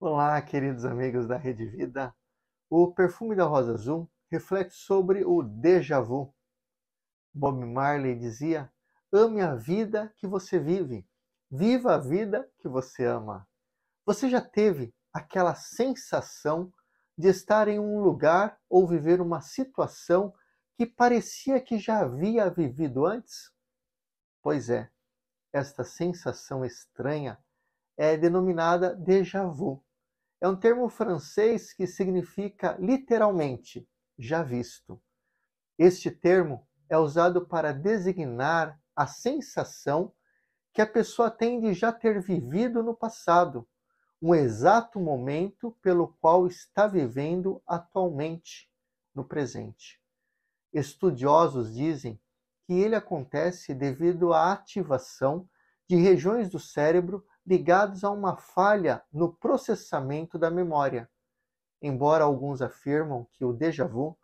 Olá, queridos amigos da Rede Vida. O perfume da rosa azul reflete sobre o déjà vu. Bob Marley dizia: Ame a vida que você vive, viva a vida que você ama. Você já teve aquela sensação de estar em um lugar ou viver uma situação que parecia que já havia vivido antes? Pois é, esta sensação estranha é denominada déjà vu é um termo francês que significa literalmente já visto. Este termo é usado para designar a sensação que a pessoa tem de já ter vivido no passado, um exato momento pelo qual está vivendo atualmente, no presente. Estudiosos dizem que ele acontece devido à ativação de regiões do cérebro ligados a uma falha no processamento da memória, embora alguns afirmam que o déjà vu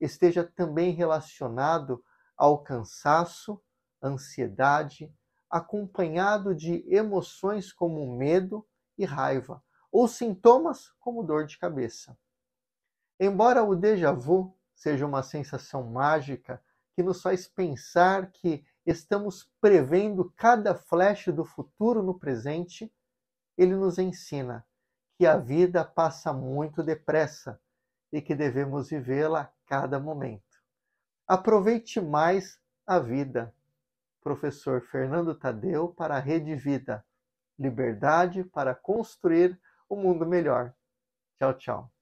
esteja também relacionado ao cansaço, ansiedade, acompanhado de emoções como medo e raiva, ou sintomas como dor de cabeça. Embora o déjà vu seja uma sensação mágica que nos faz pensar que estamos prevendo cada flash do futuro no presente, ele nos ensina que a vida passa muito depressa e que devemos vivê-la a cada momento. Aproveite mais a vida. Professor Fernando Tadeu para a Rede Vida. Liberdade para construir um mundo melhor. Tchau, tchau.